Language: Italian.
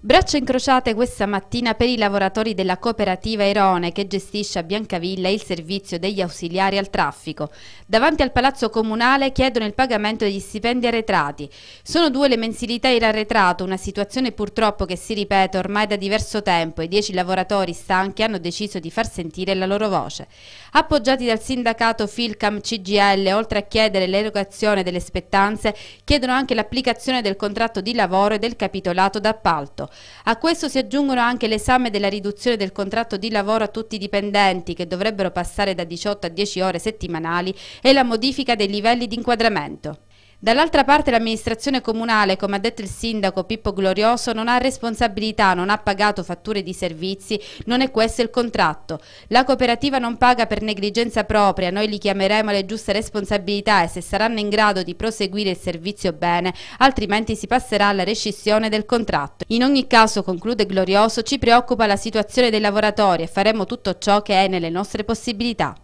Braccia incrociate questa mattina per i lavoratori della cooperativa Erone che gestisce a Biancavilla il servizio degli ausiliari al traffico. Davanti al palazzo comunale chiedono il pagamento degli stipendi arretrati. Sono due le mensilità in arretrato, una situazione purtroppo che si ripete ormai da diverso tempo e dieci lavoratori stanchi hanno deciso di far sentire la loro voce. Appoggiati dal sindacato Filcam CGL, oltre a chiedere l'erogazione delle spettanze, chiedono anche l'applicazione del contratto di lavoro e del capitolato d'appalto. A questo si aggiungono anche l'esame della riduzione del contratto di lavoro a tutti i dipendenti che dovrebbero passare da 18 a 10 ore settimanali e la modifica dei livelli di inquadramento. Dall'altra parte l'amministrazione comunale, come ha detto il sindaco Pippo Glorioso, non ha responsabilità, non ha pagato fatture di servizi, non è questo il contratto. La cooperativa non paga per negligenza propria, noi li chiameremo alle giuste responsabilità e se saranno in grado di proseguire il servizio bene, altrimenti si passerà alla rescissione del contratto. In ogni caso, conclude Glorioso, ci preoccupa la situazione dei lavoratori e faremo tutto ciò che è nelle nostre possibilità.